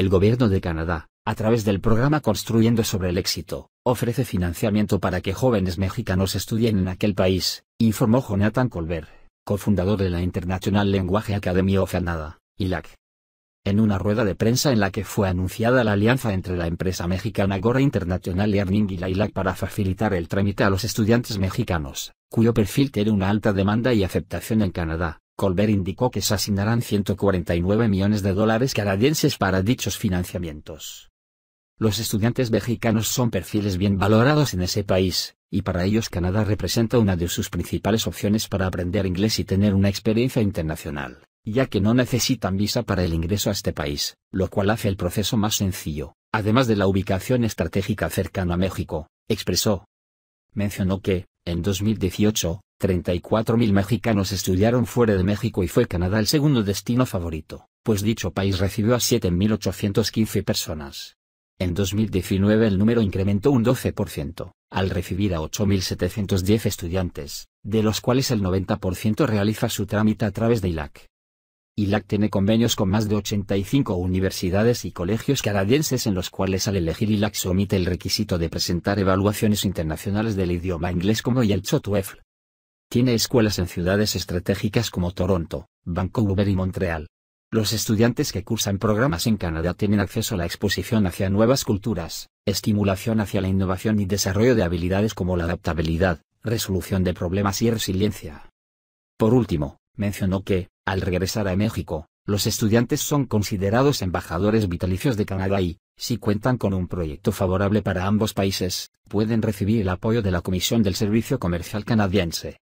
El gobierno de Canadá, a través del programa Construyendo sobre el éxito, ofrece financiamiento para que jóvenes mexicanos estudien en aquel país, informó Jonathan Colbert, cofundador de la International Language Academy of Canada, ILAC. En una rueda de prensa en la que fue anunciada la alianza entre la empresa mexicana Gora International Learning y la ILAC para facilitar el trámite a los estudiantes mexicanos, cuyo perfil tiene una alta demanda y aceptación en Canadá, Colbert indicó que se asignarán 149 millones de dólares canadienses para dichos financiamientos. Los estudiantes mexicanos son perfiles bien valorados en ese país, y para ellos Canadá representa una de sus principales opciones para aprender inglés y tener una experiencia internacional, ya que no necesitan visa para el ingreso a este país, lo cual hace el proceso más sencillo, además de la ubicación estratégica cercana a México, expresó. Mencionó que, en 2018, 34.000 mexicanos estudiaron fuera de México y fue Canadá el segundo destino favorito, pues dicho país recibió a 7.815 personas. En 2019 el número incrementó un 12%, al recibir a 8.710 estudiantes, de los cuales el 90% realiza su trámite a través de ILAC. ILAC tiene convenios con más de 85 universidades y colegios canadienses en los cuales al elegir ILAC se omite el requisito de presentar evaluaciones internacionales del idioma inglés como y tiene escuelas en ciudades estratégicas como Toronto, Vancouver y Montreal. Los estudiantes que cursan programas en Canadá tienen acceso a la exposición hacia nuevas culturas, estimulación hacia la innovación y desarrollo de habilidades como la adaptabilidad, resolución de problemas y resiliencia. Por último, mencionó que, al regresar a México, los estudiantes son considerados embajadores vitalicios de Canadá y, si cuentan con un proyecto favorable para ambos países, pueden recibir el apoyo de la Comisión del Servicio Comercial Canadiense.